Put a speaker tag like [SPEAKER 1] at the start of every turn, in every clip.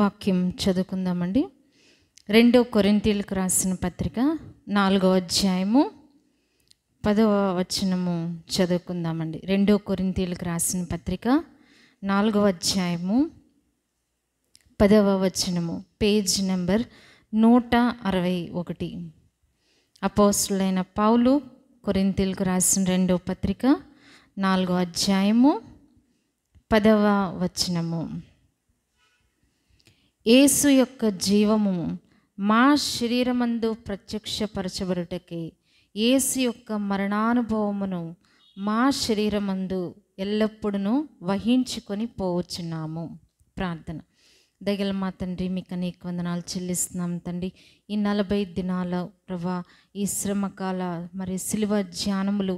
[SPEAKER 1] వాక్యం చదువుకుందామండి రెండో కొరింతీలకు రాసిన పత్రిక నాలుగో అధ్యాయము పదవ వచనము చదువుకుందామండి రెండో కొరింతీలకు రాసిన పత్రిక నాలుగవ అధ్యాయము పదవ వచనము పేజ్ నెంబర్ నూట అరవై ఒకటి అపోస్తులైన పౌలు కొరింతీలకు రాసిన రెండో పత్రిక నాలుగో అధ్యాయము పదవ వచనము యేసు యొక్క జీవము మా శరీరమందు ప్రత్యక్షపరచబడుటకి యేసు యొక్క మరణానుభవమును మా శరీరమందు ఎల్లప్పుడూ వహించుకొని పోవచ్చున్నాము ప్రార్థన దగల మా తండ్రి మీకు అనేక వందనాలు చెల్లిస్తున్నాం తండ్రి ఈ నలభై దినాల ప్రభా ఈ శ్రమకాల మరి శిలువ ధ్యానములు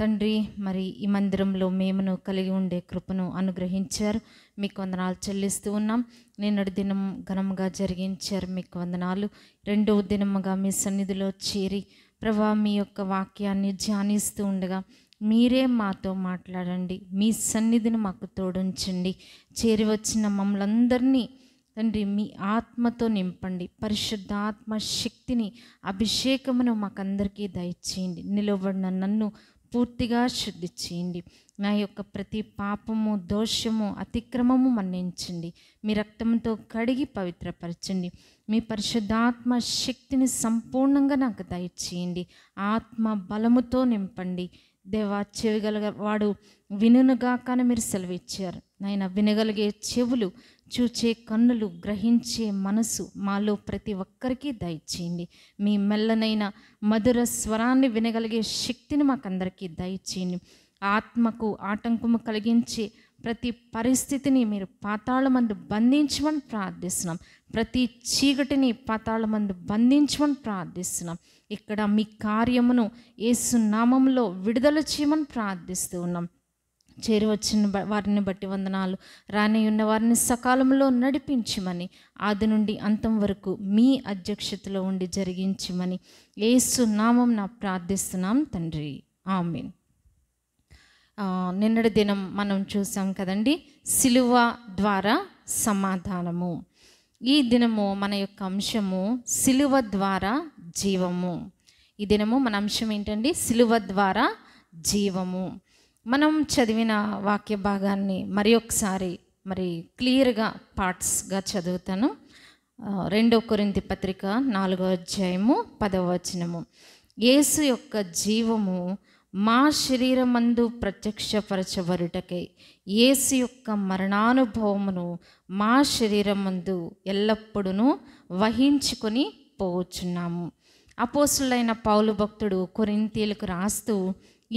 [SPEAKER 1] తండ్రి మరి ఈ మందిరంలో మేమును కలిగి ఉండే కృపను అనుగ్రహించారు మీకు వందనాలు చెల్లిస్తూ ఉన్నాం నిన్నటి దినం ఘనంగా జరిగించారు మీకు వందనాలు రెండవ దినముగా మీ సన్నిధిలో చేరి ప్రభా మీ యొక్క వాక్యాన్ని ధ్యానిస్తూ ఉండగా మీరే మాతో మాట్లాడండి మీ సన్నిధిని మాకు తోడుంచండి చేరి వచ్చిన మమ్మల్ని తండ్రి మీ ఆత్మతో నింపండి ఆత్మ శక్తిని అభిషేకమును మాకందరికీ దయచేయండి నిలబడిన నన్ను పూర్తిగా శుద్ధి చేయండి నా యొక్క ప్రతి పాపము దోషము అతిక్రమము మన్నించండి మీ రక్తంతో కడిగి పవిత్రపరచండి మీ పరిశుద్ధాత్మ శక్తిని సంపూర్ణంగా నాకు దయచేయండి ఆత్మ బలముతో నింపండి దేవా చెవిగలగ వాడు వినుగాకని మీరు సెలవిచ్చారు నాయన వినగలిగే చెవులు చూచే కన్నులు గ్రహించే మనసు మాలో ప్రతి ఒక్కరికి దయచేయండి మీ మెల్లనైన మధుర స్వరాన్ని వినగలిగే శక్తిని మాకందరికీ దయచేయండి ఆత్మకు ఆటంకము కలిగించే ప్రతి పరిస్థితిని మీరు పాతాళమందు బంధించమని ప్రార్థిస్తున్నాం ప్రతి చీకటిని పాతాళమందు బంధించమని ప్రార్థిస్తున్నాం ఇక్కడ మీ కార్యమును ఏసునామంలో విడుదల చేయమని ప్రార్థిస్తూ ఉన్నాం చేరువచ్చిన వారిని బట్టి వందనాలు రాని ఉన్న వారిని సకాలంలో నడిపించమని ఆది నుండి అంతం వరకు మీ అధ్యక్షతలో ఉండి జరిగించమని ఏసు నామం నా ప్రార్థిస్తున్నాం తండ్రి ఆమెన్ నిన్నటి దినం మనం చూసాం కదండి సిలువ ద్వారా సమాధానము ఈ దినము మన యొక్క అంశము సిలువ ద్వారా జీవము ఈ దినము మన అంశం ఏంటండి సిలువ ద్వారా జీవము మనం చదివిన వాక్య భాగాన్ని మరి ఒకసారి మరి క్లియర్గా పార్ట్స్గా చదువుతాను రెండో కొరింతి పత్రిక నాలుగో అధ్యాయము పదవ వచనము యేసు యొక్క జీవము మా శరీరమందు ప్రత్యక్షపరచబరుటకై యేసు యొక్క మరణానుభవమును మా శరీరమందు ఎల్లప్పుడూ వహించుకొని పోవచ్చున్నాము అపోసులైన పౌలు భక్తుడు కొరింతీలకు రాస్తూ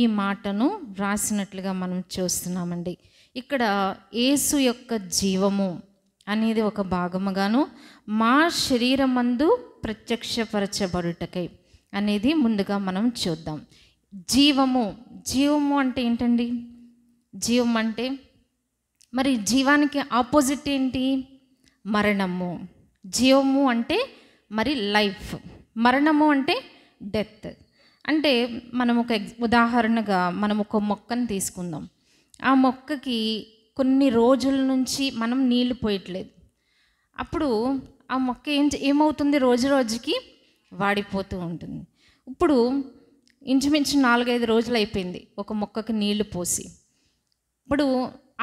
[SPEAKER 1] ఈ మాటను రాసినట్లుగా మనం చూస్తున్నామండి ఇక్కడ యేసు యొక్క జీవము అనేది ఒక భాగముగాను మా శరీరమందు ప్రత్యక్షపరచబడుటకై అనేది ముందుగా మనం చూద్దాం జీవము జీవము అంటే ఏంటండి జీవం అంటే మరి జీవానికి ఆపోజిట్ ఏంటి మరణము జీవము అంటే మరి లైఫ్ మరణము అంటే డెత్ అంటే మనం ఒక ఉదాహరణగా మనం ఒక మొక్కను తీసుకుందాం ఆ మొక్కకి కొన్ని రోజుల నుంచి మనం నీళ్లు పోయట్లేదు అప్పుడు ఆ మొక్క ఏం ఏమవుతుంది రోజు రోజుకి వాడిపోతూ ఉంటుంది ఇప్పుడు ఇంచుమించు నాలుగైదు రోజులు అయిపోయింది ఒక మొక్కకి నీళ్లు పోసి ఇప్పుడు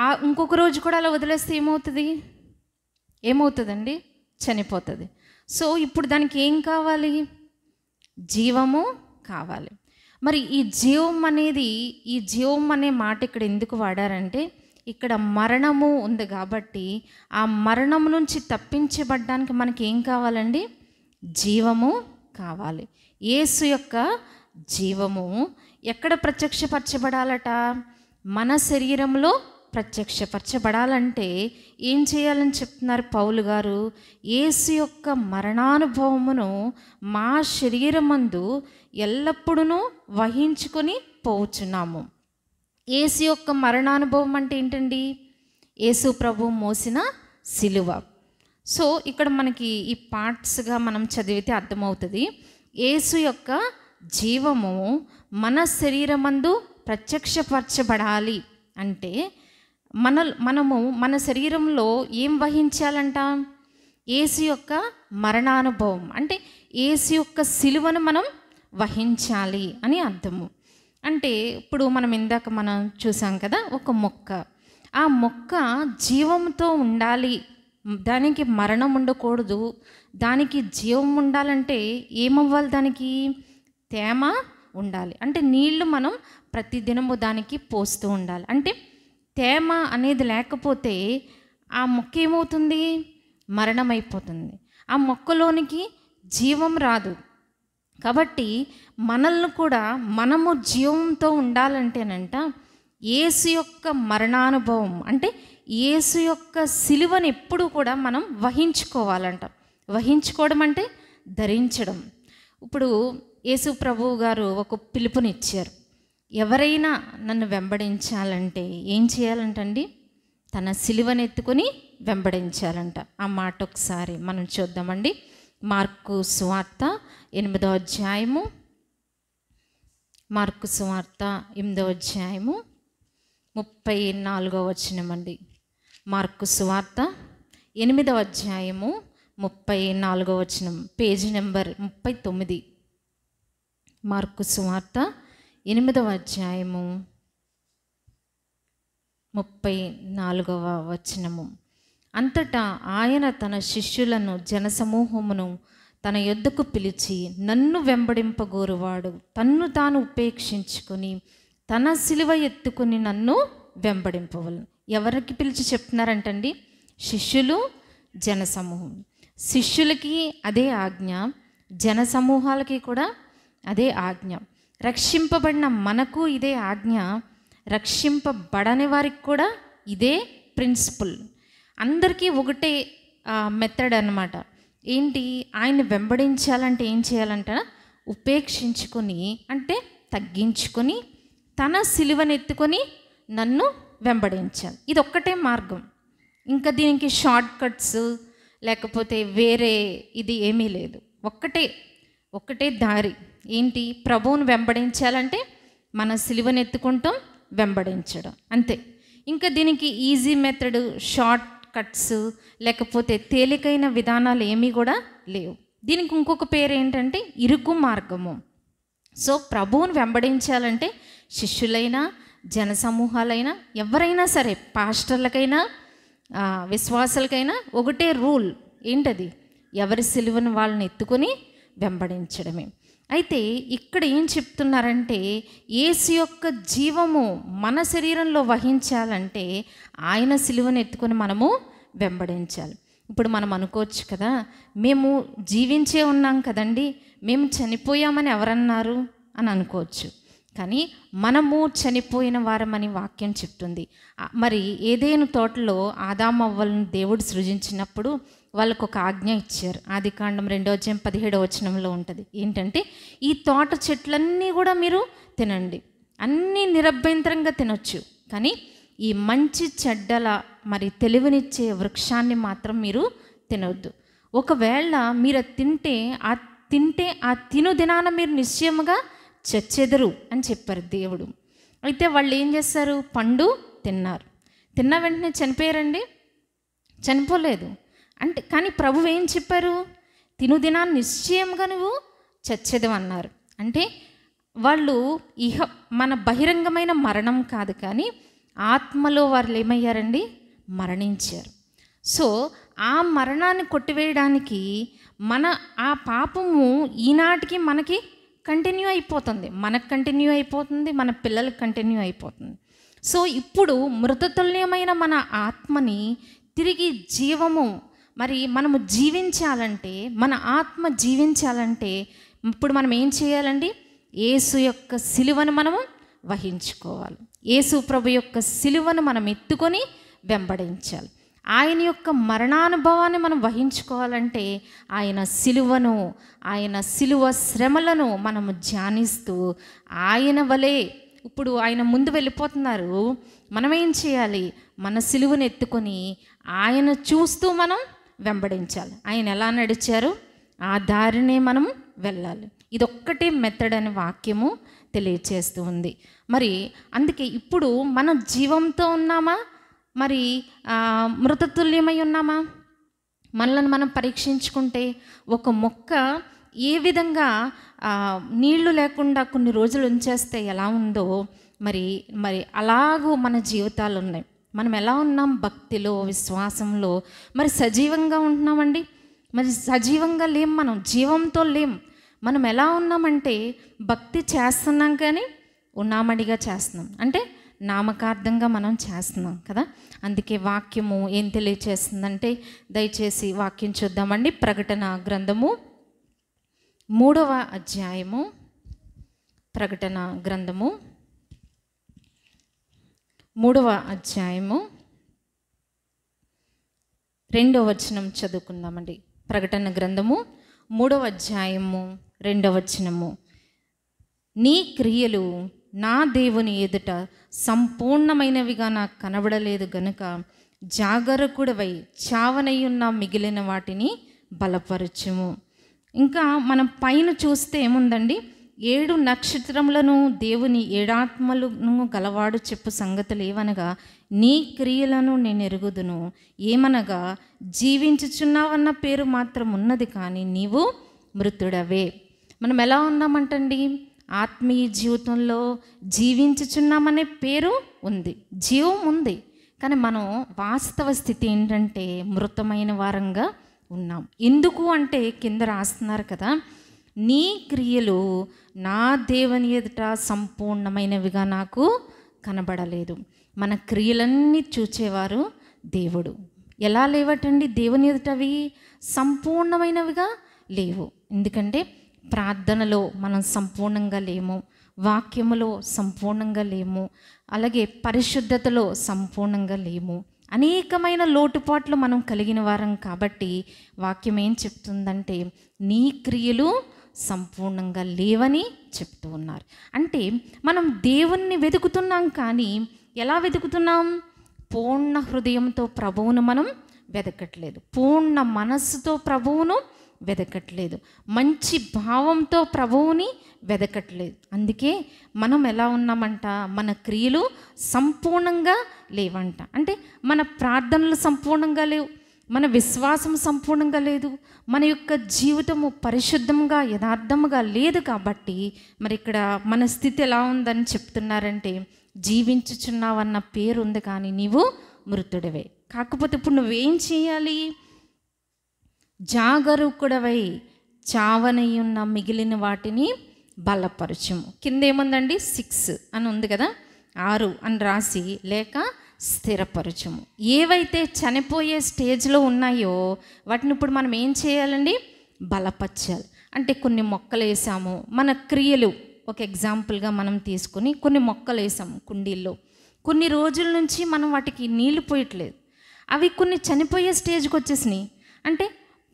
[SPEAKER 1] ఆ ఇంకొక రోజు కూడా అలా వదిలేస్తే ఏమవుతుంది ఏమవుతుందండి చనిపోతుంది సో ఇప్పుడు దానికి ఏం కావాలి జీవము కావాలి మరి ఈ జీవం అనేది ఈ జీవం అనే మాట ఇక్కడ ఎందుకు వాడారంటే ఇక్కడ మరణము ఉంది కాబట్టి ఆ మరణం నుంచి తప్పించబడ్డానికి మనకి ఏం కావాలండి జీవము కావాలి యేసు యొక్క జీవము ఎక్కడ ప్రత్యక్షపరచబడాలట మన శరీరంలో ప్రత్యక్షపరచబడాలంటే ఏం చేయాలని చెప్తున్నారు పౌలు గారు ఏసు యొక్క మరణానుభవమును మా శరీరమందు ఎల్లప్పుడూ వహించుకొని పోచున్నాము ఏసు యొక్క మరణానుభవం అంటే ఏంటండి యేసు ప్రభు మోసిన శిలువ సో ఇక్కడ మనకి ఈ పార్ట్స్గా మనం చదివితే అర్థమవుతుంది యేసు యొక్క జీవము మన శరీరమందు ప్రత్యక్షపరచబడాలి అంటే మన మనము మన శరీరంలో ఏం వహించాలంట ఏసు యొక్క మరణానుభవం అంటే ఏసు యొక్క సిలువను మనం వహించాలి అని అర్థము అంటే ఇప్పుడు మనం ఇందాక మనం చూసాం కదా ఒక మొక్క ఆ మొక్క జీవంతో ఉండాలి దానికి మరణం ఉండకూడదు దానికి జీవం ఉండాలంటే ఏమవ్వాలి దానికి తేమ ఉండాలి అంటే నీళ్లు మనం ప్రతిదినము దానికి పోస్తూ ఉండాలి అంటే తేమ అనేది లేకపోతే ఆ మొక్క ఏమవుతుంది మరణమైపోతుంది ఆ మొక్కలోనికి జీవం రాదు కాబట్టి మనల్ని కూడా మనము జీవంతో ఉండాలంటేనంట ఏసు యొక్క మరణానుభవం అంటే ఏసు యొక్క సిలువను ఎప్పుడు కూడా మనం వహించుకోవాలంట వహించుకోవడం అంటే ధరించడం ఇప్పుడు యేసు ప్రభువు గారు ఒక పిలుపునిచ్చారు ఎవరైనా నన్ను వెంబడించాలంటే ఏం చేయాలంటండి తన సిలువను ఎత్తుకొని వెంబడించాలంట ఆ మాట ఒకసారి మనం చూద్దామండి మార్కు సువార్త ఎనిమిదో అధ్యాయము మార్కు సువార్త ఎనిమిదో అధ్యాయము ముప్పై నాలుగో వచనమండి మార్కు సువార్త ఎనిమిదవ అధ్యాయము ముప్పై నాలుగో వచనం పేజీ నెంబర్ ముప్పై తొమ్మిది మార్కు సువార్త ఎనిమిదవ అధ్యాయము ముప్పై నాలుగవ వచనము అంతటా ఆయన తన శిష్యులను జనసమూహమును తన యొద్దకు పిలిచి నన్ను వెంబడింపగోరువాడు తన్ను తాను ఉపేక్షించుకొని తన శిలువ ఎత్తుకుని నన్ను వెంబడింపవలను ఎవరికి పిలిచి చెప్తున్నారంటండి శిష్యులు జనసమూహం శిష్యులకి అదే ఆజ్ఞ జనసమూహాలకి కూడా అదే ఆజ్ఞ రక్షింపబడిన మనకు ఇదే ఆజ్ఞ రక్షింపబడని వారికి కూడా ఇదే ప్రిన్సిపల్ అందరికీ ఒకటే మెథడ్ అనమాట ఏంటి ఆయన వెంబడించాలంటే ఏం చేయాలంటే ఉపేక్షించుకొని అంటే తగ్గించుకొని తన సిలువనెత్తుకొని నన్ను వెంబడించాలి ఇది ఒక్కటే మార్గం ఇంకా దీనికి షార్ట్ కట్స్ లేకపోతే వేరే ఇది ఏమీ లేదు ఒక్కటే ఒక్కటే దారి ఏంటి ప్రభువును వెంబడించాలంటే మన సిలువను ఎత్తుకుంటాం వెంబడించడం అంతే ఇంకా దీనికి ఈజీ మెథడ్ షార్ట్ కట్స్ లేకపోతే తేలికైన విధానాలు ఏమీ కూడా లేవు దీనికి ఇంకొక పేరు ఏంటంటే ఇరుకు మార్గము సో ప్రభువును వెంబడించాలంటే శిష్యులైనా జనసమూహాలైనా ఎవరైనా సరే పాస్టర్లకైనా విశ్వాసాలకైనా ఒకటే రూల్ ఏంటది ఎవరి సిలువను వాళ్ళని ఎత్తుకొని వెంబడించడమే అయితే ఇక్కడ ఏం చెప్తున్నారంటే ఏసు యొక్క జీవము మన శరీరంలో వహించాలంటే ఆయన సిలువను ఎత్తుకొని మనము వెంబడించాలి ఇప్పుడు మనం అనుకోవచ్చు కదా మేము జీవించే ఉన్నాం కదండి మేము చనిపోయామని ఎవరన్నారు అని అనుకోవచ్చు కానీ మనము చనిపోయిన వారమని వాక్యం చెప్తుంది మరి ఏదేను తోటలో ఆదామవ్వలను దేవుడు సృజించినప్పుడు వాళ్ళకు ఒక ఆజ్ఞ ఇచ్చారు ఆది కాండం రెండో అధ్యాయం పదిహేడో వచనంలో ఉంటుంది ఏంటంటే ఈ తోట చెట్లన్నీ కూడా మీరు తినండి అన్నీ నిరభ్యంతరంగా తినొచ్చు కానీ ఈ మంచి చెడ్డల మరి తెలివినిచ్చే వృక్షాన్ని మాత్రం మీరు తినవద్దు ఒకవేళ మీరు తింటే ఆ తింటే ఆ తిను దినాన మీరు నిశ్చయముగా చచ్చెదరు అని చెప్పారు దేవుడు అయితే వాళ్ళు ఏం చేస్తారు పండు తిన్నారు తిన్న వెంటనే చనిపోయారండి చనిపోలేదు అంటే కానీ ప్రభు ఏం చెప్పారు తిను దినా నిశ్చయంగా నువ్వు చచ్చేదం అన్నారు అంటే వాళ్ళు ఇహ మన బహిరంగమైన మరణం కాదు కానీ ఆత్మలో వాళ్ళు ఏమయ్యారండి మరణించారు సో ఆ మరణాన్ని కొట్టివేయడానికి మన ఆ పాపము ఈనాటికి మనకి కంటిన్యూ అయిపోతుంది మనకు కంటిన్యూ అయిపోతుంది మన పిల్లలకు కంటిన్యూ అయిపోతుంది సో ఇప్పుడు మృతతుల్యమైన మన ఆత్మని తిరిగి జీవము మరి మనము జీవించాలంటే మన ఆత్మ జీవించాలంటే ఇప్పుడు మనం ఏం చేయాలండి ఏసు యొక్క సిలువను మనము వహించుకోవాలి ఏసు ప్రభు యొక్క సిలువను మనం ఎత్తుకొని వెంబడించాలి ఆయన యొక్క మరణానుభవాన్ని మనం వహించుకోవాలంటే ఆయన సిలువను ఆయన సిలువ శ్రమలను మనము ధ్యానిస్తూ ఆయన వలె ఇప్పుడు ఆయన ముందు వెళ్ళిపోతున్నారు మనం ఏం చేయాలి మన సిలువను ఎత్తుకొని ఆయన చూస్తూ మనం వెంబడించాలి ఆయన ఎలా నడిచారు ఆ దారినే మనం వెళ్ళాలి ఇదొక్కటే మెథడ్ అనే వాక్యము తెలియచేస్తూ ఉంది మరి అందుకే ఇప్పుడు మనం జీవంతో ఉన్నామా మరి మృతతుల్యమై ఉన్నామా మనలను మనం పరీక్షించుకుంటే ఒక మొక్క ఏ విధంగా నీళ్లు లేకుండా కొన్ని రోజులు ఉంచేస్తే ఎలా ఉందో మరి మరి అలాగూ మన జీవితాలు ఉన్నాయి మనం ఎలా ఉన్నాం భక్తిలో విశ్వాసంలో మరి సజీవంగా ఉంటున్నామండి మరి సజీవంగా లేం మనం జీవంతో లేం మనం ఎలా ఉన్నామంటే భక్తి చేస్తున్నాం కానీ ఉన్నామడిగా చేస్తున్నాం అంటే నామకార్థంగా మనం చేస్తున్నాం కదా అందుకే వాక్యము ఏం తెలియచేస్తుందంటే దయచేసి వాక్యం చూద్దామండి ప్రకటన గ్రంథము మూడవ అధ్యాయము ప్రకటన గ్రంథము మూడవ అధ్యాయము రెండవ వచనం చదువుకుందామండి ప్రకటన గ్రంథము మూడవ అధ్యాయము రెండవ వచనము నీ క్రియలు నా దేవుని ఎదుట సంపూర్ణమైనవిగా నాకు కనబడలేదు గనుక జాగరకుడవై చావనయ్యున్న మిగిలిన వాటిని బలపరచుము ఇంకా మనం పైన చూస్తే ఏముందండి ఏడు నక్షత్రములను దేవుని ఏడాత్మలను గలవాడు చెప్పు సంగతులు ఏవనగా నీ క్రియలను నేను ఎరుగుదును ఏమనగా జీవించుచున్నావన్న పేరు మాత్రం ఉన్నది కానీ నీవు మృతుడవే మనం ఎలా ఉన్నామంటండి ఆత్మీయ జీవితంలో జీవించుచున్నామనే పేరు ఉంది జీవం ఉంది కానీ మనం వాస్తవ స్థితి ఏంటంటే మృతమైన వారంగా ఉన్నాం ఎందుకు అంటే కింద రాస్తున్నారు కదా నీ క్రియలు నా దేవుని ఎదుట సంపూర్ణమైనవిగా నాకు కనబడలేదు మన క్రియలన్నీ చూచేవారు దేవుడు ఎలా లేవటండి దేవుని ఎదుటవి సంపూర్ణమైనవిగా లేవు ఎందుకంటే ప్రార్థనలో మనం సంపూర్ణంగా లేము వాక్యములో సంపూర్ణంగా లేము అలాగే పరిశుద్ధతలో సంపూర్ణంగా లేము అనేకమైన లోటుపాట్లు మనం కలిగిన వారం కాబట్టి వాక్యం ఏం చెప్తుందంటే నీ క్రియలు సంపూర్ణంగా లేవని చెప్తూ ఉన్నారు అంటే మనం దేవుణ్ణి వెతుకుతున్నాం కానీ ఎలా వెతుకుతున్నాం పూర్ణ హృదయంతో ప్రభువును మనం వెతకట్లేదు పూర్ణ మనస్సుతో ప్రభువును వెదకట్లేదు మంచి భావంతో ప్రభువుని వెదకట్లేదు అందుకే మనం ఎలా ఉన్నామంట మన క్రియలు సంపూర్ణంగా లేవంట అంటే మన ప్రార్థనలు సంపూర్ణంగా లేవు మన విశ్వాసం సంపూర్ణంగా లేదు మన యొక్క జీవితము పరిశుద్ధంగా యథార్థముగా లేదు కాబట్టి మరి ఇక్కడ మన స్థితి ఎలా ఉందని చెప్తున్నారంటే జీవించుచున్నావన్న పేరు ఉంది కానీ నీవు మృతుడివే కాకపోతే ఇప్పుడు నువ్వేం చేయాలి జాగరూకుడవై చావనయున్న మిగిలిన వాటిని బలపరచము కింద ఏముందండి సిక్స్ అని ఉంది కదా ఆరు అని రాసి లేక స్థిరపరచము ఏవైతే చనిపోయే స్టేజ్లో ఉన్నాయో వాటిని ఇప్పుడు మనం ఏం చేయాలండి బలపరచాలి అంటే కొన్ని మొక్కలు వేసాము మన క్రియలు ఒక ఎగ్జాంపుల్గా మనం తీసుకుని కొన్ని మొక్కలు వేసాము కుండీల్లో కొన్ని రోజుల నుంచి మనం వాటికి నీళ్లు పోయట్లేదు అవి కొన్ని చనిపోయే స్టేజ్కి వచ్చేసినాయి అంటే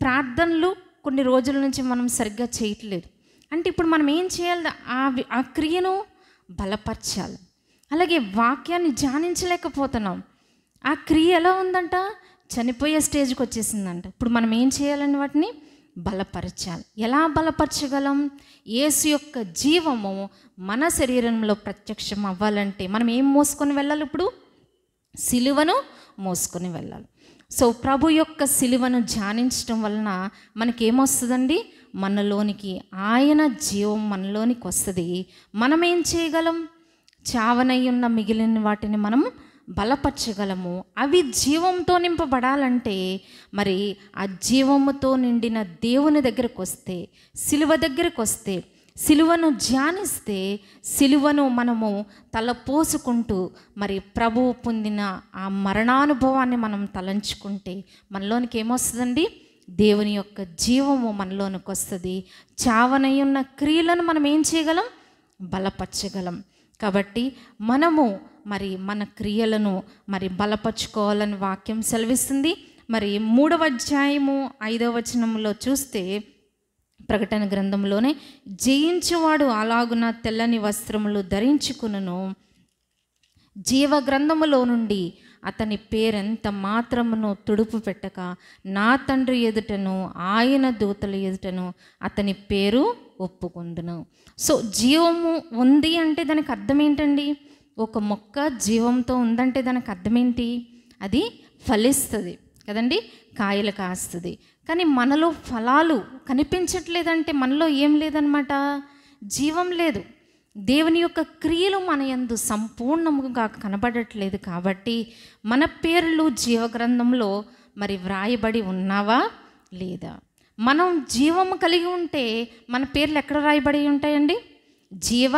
[SPEAKER 1] ప్రార్థనలు కొన్ని రోజుల నుంచి మనం సరిగ్గా చేయట్లేదు అంటే ఇప్పుడు మనం ఏం చేయాలి ఆ ఆ క్రియను బలపరచాలి అలాగే వాక్యాన్ని ధ్యానించలేకపోతున్నాం ఆ క్రియ ఎలా ఉందంట చనిపోయే స్టేజ్కి వచ్చేసిందంట ఇప్పుడు మనం ఏం చేయాలని వాటిని బలపరచాలి ఎలా బలపరచగలం ఏసు యొక్క జీవము మన శరీరంలో ప్రత్యక్షం అవ్వాలంటే మనం ఏం మోసుకొని వెళ్ళాలి ఇప్పుడు సిలువను మోసుకొని వెళ్ళాలి సో ప్రభు యొక్క సిలువను ధ్యానించడం వలన మనకేమొస్తుందండి మనలోనికి ఆయన జీవం మనలోనికి వస్తుంది మనం ఏం చేయగలం చావనై ఉన్న మిగిలిన వాటిని మనం బలపరచగలము అవి జీవంతో నింపబడాలంటే మరి ఆ జీవముతో నిండిన దేవుని దగ్గరకు వస్తే సిలువ దగ్గరకు వస్తే సిలువను ధ్యానిస్తే సిలువను మనము తలపోసుకుంటూ మరి ప్రభువు పొందిన ఆ మరణానుభవాన్ని మనం తలంచుకుంటే మనలోనికి ఏమొస్తుందండి దేవుని యొక్క జీవము మనలోనికి వస్తుంది చావనయున్న క్రియలను మనం ఏం చేయగలం బలపరచగలం కాబట్టి మనము మరి మన క్రియలను మరి బలపరుచుకోవాలని వాక్యం సెలవిస్తుంది మరి మూడవ అధ్యాయము ఐదవ వచనంలో చూస్తే ప్రకటన గ్రంథంలోనే జయించేవాడు అలాగున తెల్లని వస్త్రములు ధరించుకును జీవ గ్రంథములో నుండి అతని పేరెంత మాత్రమును తుడుపు పెట్టక నా తండ్రి ఎదుటను ఆయన దూతల ఎదుటను అతని పేరు ఒప్పుకుందును సో జీవము ఉంది అంటే దానికి అర్థం ఏంటండి ఒక మొక్క జీవంతో ఉందంటే దానికి అర్థమేంటి అది ఫలిస్తుంది కదండి కాయలు కాస్తుంది కానీ మనలో ఫలాలు కనిపించట్లేదంటే మనలో ఏం లేదనమాట జీవం లేదు దేవుని యొక్క క్రియలు మన ఎందు సంపూర్ణముగా కనబడట్లేదు కాబట్టి మన పేర్లు జీవగ్రంథంలో మరి వ్రాయబడి ఉన్నావా లేదా మనం జీవము కలిగి ఉంటే మన పేర్లు ఎక్కడ రాయబడి ఉంటాయండి జీవ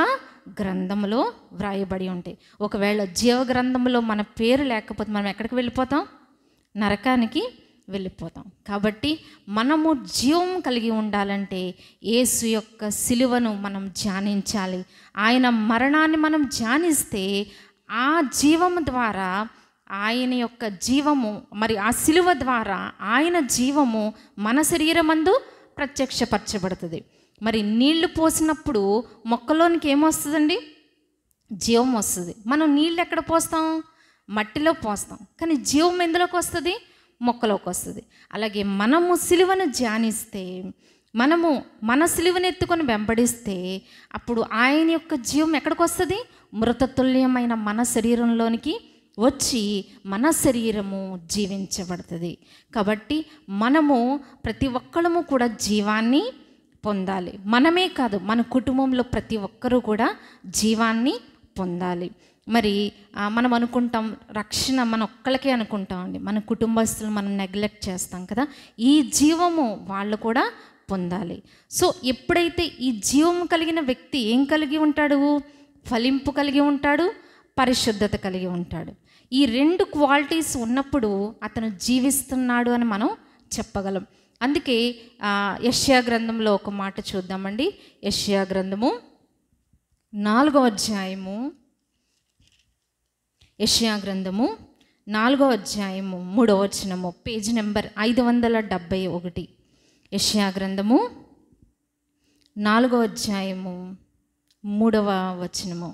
[SPEAKER 1] గ్రంథంలో వ్రాయబడి ఉంటాయి ఒకవేళ జీవ గ్రంథంలో మన పేరు లేకపోతే మనం ఎక్కడికి వెళ్ళిపోతాం నరకానికి వెళ్ళిపోతాం కాబట్టి మనము జీవం కలిగి ఉండాలంటే యేసు యొక్క సిలువను మనం ధ్యానించాలి ఆయన మరణాన్ని మనం ధ్యానిస్తే ఆ జీవం ద్వారా ఆయన యొక్క జీవము మరి ఆ సిలువ ద్వారా ఆయన జీవము మన శరీరమందు ప్రత్యక్షపరచబడుతుంది మరి నీళ్లు పోసినప్పుడు మొక్కలోనికి ఏమొస్తుందండి జీవం వస్తుంది మనం నీళ్ళు ఎక్కడ పోస్తాం మట్టిలో పోస్తాం కానీ జీవం ఎందులోకి వస్తుంది మొక్కలోకి వస్తుంది అలాగే మనము సిలువను ధ్యానిస్తే మనము మన సిలువను ఎత్తుకొని వెంబడిస్తే అప్పుడు ఆయన యొక్క జీవం ఎక్కడికి వస్తుంది మృతతుల్యమైన మన శరీరంలోనికి వచ్చి మన శరీరము జీవించబడుతుంది కాబట్టి మనము ప్రతి ఒక్కరము కూడా జీవాన్ని పొందాలి మనమే కాదు మన కుటుంబంలో ప్రతి ఒక్కరూ కూడా జీవాన్ని పొందాలి మరి మనం అనుకుంటాం రక్షణ మన ఒక్కళ్ళకే అనుకుంటాం అండి మన కుటుంబస్తులు మనం నెగ్లెక్ట్ చేస్తాం కదా ఈ జీవము వాళ్ళు కూడా పొందాలి సో ఎప్పుడైతే ఈ జీవం కలిగిన వ్యక్తి ఏం కలిగి ఉంటాడు ఫలింపు కలిగి ఉంటాడు పరిశుద్ధత కలిగి ఉంటాడు ఈ రెండు క్వాలిటీస్ ఉన్నప్పుడు అతను జీవిస్తున్నాడు అని మనం చెప్పగలం అందుకే యష్యా గ్రంథంలో ఒక మాట చూద్దామండి యష్యా గ్రంథము నాలుగో అధ్యాయము యషయా గ్రంథము నాలుగో అధ్యాయము మూడో వచనము పేజ్ నెంబర్ ఐదు వందల డెబ్భై ఒకటి యషయా గ్రంథము నాలుగో అధ్యాయము మూడవ వచనము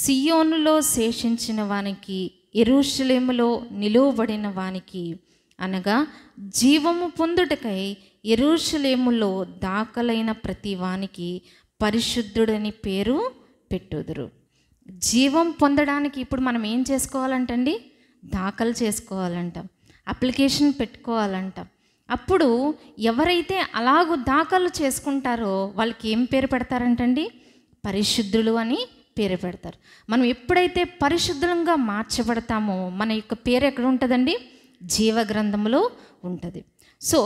[SPEAKER 1] సియోనులో శేషించిన వానికి ఎరుశలేములో నిలువబడిన వానికి అనగా జీవము పొందుటకై ఎరుశలేములో దాఖలైన ప్రతి వానికి పరిశుద్ధుడని పేరు పెట్టుదురు జీవం పొందడానికి ఇప్పుడు మనం ఏం చేసుకోవాలంటండి దాఖలు చేసుకోవాలంటాం అప్లికేషన్ పెట్టుకోవాలంటాం అప్పుడు ఎవరైతే అలాగూ దాఖలు చేసుకుంటారో వాళ్ళకి ఏం పేరు పెడతారంటండి పరిశుద్ధులు అని పేరు పెడతారు మనం ఎప్పుడైతే పరిశుద్ధంగా మార్చబడతామో మన యొక్క పేరు ఎక్కడ ఉంటుందండి జీవ గ్రంథంలో ఉంటుంది సో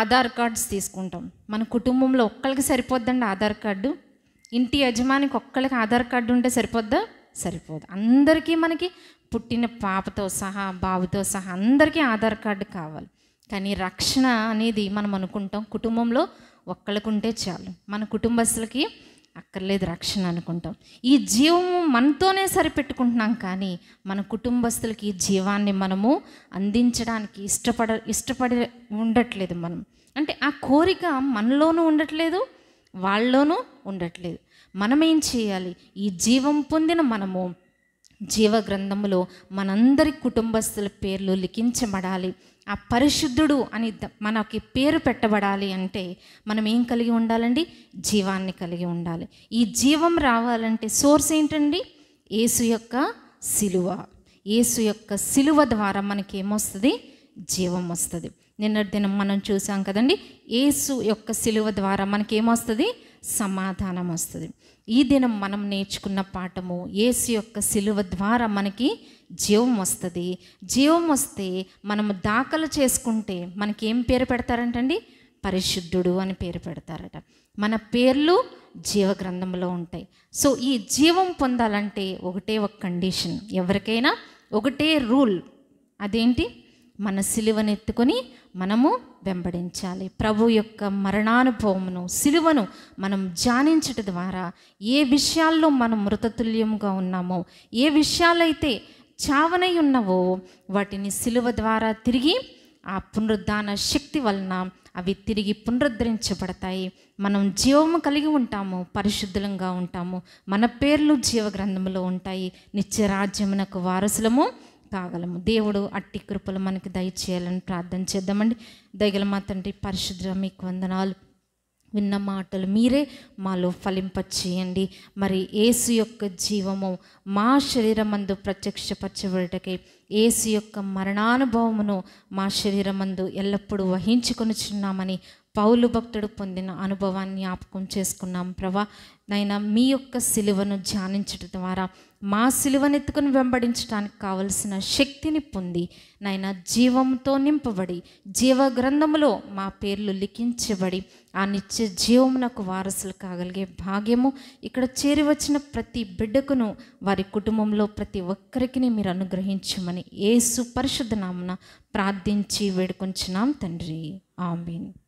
[SPEAKER 1] ఆధార్ కార్డ్స్ తీసుకుంటాం మన కుటుంబంలో ఒక్కరికి సరిపోద్దండి ఆధార్ కార్డు ఇంటి యజమానికి ఒక్కరికి ఆధార్ కార్డు ఉంటే సరిపోద్దా సరిపోదు అందరికీ మనకి పుట్టిన పాపతో సహా బావితో సహా అందరికీ ఆధార్ కార్డు కావాలి కానీ రక్షణ అనేది మనం అనుకుంటాం కుటుంబంలో ఉంటే చాలు మన కుటుంబస్తులకి అక్కర్లేదు రక్షణ అనుకుంటాం ఈ జీవము మనతోనే సరిపెట్టుకుంటున్నాం కానీ మన కుటుంబస్తులకి ఈ జీవాన్ని మనము అందించడానికి ఇష్టపడ ఇష్టపడి ఉండట్లేదు మనం అంటే ఆ కోరిక మనలోనూ ఉండట్లేదు వాళ్ళలోనూ ఉండట్లేదు మనం ఏం చేయాలి ఈ జీవం పొందిన మనము జీవ గ్రంథములో మనందరి కుటుంబస్తుల పేర్లు లిఖించబడాలి ఆ పరిశుద్ధుడు అని మనకి పేరు పెట్టబడాలి అంటే మనం ఏం కలిగి ఉండాలండి జీవాన్ని కలిగి ఉండాలి ఈ జీవం రావాలంటే సోర్స్ ఏంటండి యేసు యొక్క సిలువ యేసు యొక్క సిలువ ద్వారా మనకి ఏమొస్తుంది జీవం వస్తుంది నిన్నటి దినం మనం చూసాం కదండి ఏసు యొక్క సిలువ ద్వారా మనకేమొస్తుంది సమాధానం వస్తుంది ఈ దినం మనం నేర్చుకున్న పాఠము ఏసు యొక్క సిలువ ద్వారా మనకి జీవం వస్తుంది జీవం వస్తే మనము దాఖలు చేసుకుంటే మనకి ఏం పేరు పెడతారంటండి పరిశుద్ధుడు అని పేరు పెడతారట మన పేర్లు జీవ గ్రంథంలో ఉంటాయి సో ఈ జీవం పొందాలంటే ఒకటే ఒక కండిషన్ ఎవరికైనా ఒకటే రూల్ అదేంటి మన సిలువనెత్తుకొని మనము వెంబడించాలి ప్రభు యొక్క మరణానుభవమును సిలువను మనం ధ్యానించట ద్వారా ఏ విషయాల్లో మనం మృతతుల్యంగా ఉన్నామో ఏ విషయాలైతే చావనై ఉన్నవో వాటిని సిలువ ద్వారా తిరిగి ఆ పునరుద్ధాన శక్తి వలన అవి తిరిగి పునరుద్ధరించబడతాయి మనం జీవము కలిగి ఉంటాము పరిశుద్ధంగా ఉంటాము మన పేర్లు జీవగ్రంథంలో ఉంటాయి నిత్య రాజ్యమునకు వారసులము కాగలము దేవుడు అట్టి కృపలు మనకి దయచేయాలని ప్రార్థన చేద్దామండి దగ్గర మా తండ్రి పరిశుద్ర మీకు వందనాలు విన్న మాటలు మీరే మాలో ఫలింపచేయండి మరి ఏసు యొక్క జీవము మా శరీరమందు ప్రత్యక్షపరచబడటకై ఏసు యొక్క మరణానుభవమును మా శరీరమందు ఎల్లప్పుడూ చిన్నామని పౌలు భక్తుడు పొందిన అనుభవాన్ని జ్ఞాపకం చేసుకున్నాం ప్రభా నైనా మీ యొక్క సిలువను ధ్యానించడం ద్వారా మా సిలువను ఎత్తుకుని వెంబడించడానికి కావలసిన శక్తిని పొంది నైనా జీవంతో నింపబడి జీవ గ్రంథములో మా పేర్లు లిఖించబడి ఆ నిత్య జీవమునకు వారసులు కాగలిగే భాగ్యము ఇక్కడ చేరి వచ్చిన ప్రతి బిడ్డకును వారి కుటుంబంలో ప్రతి ఒక్కరికి మీరు అనుగ్రహించమని ఏ సుపరిశుద్ధ నామున ప్రార్థించి వేడుకొంచున్నాం తండ్రి ఆమెను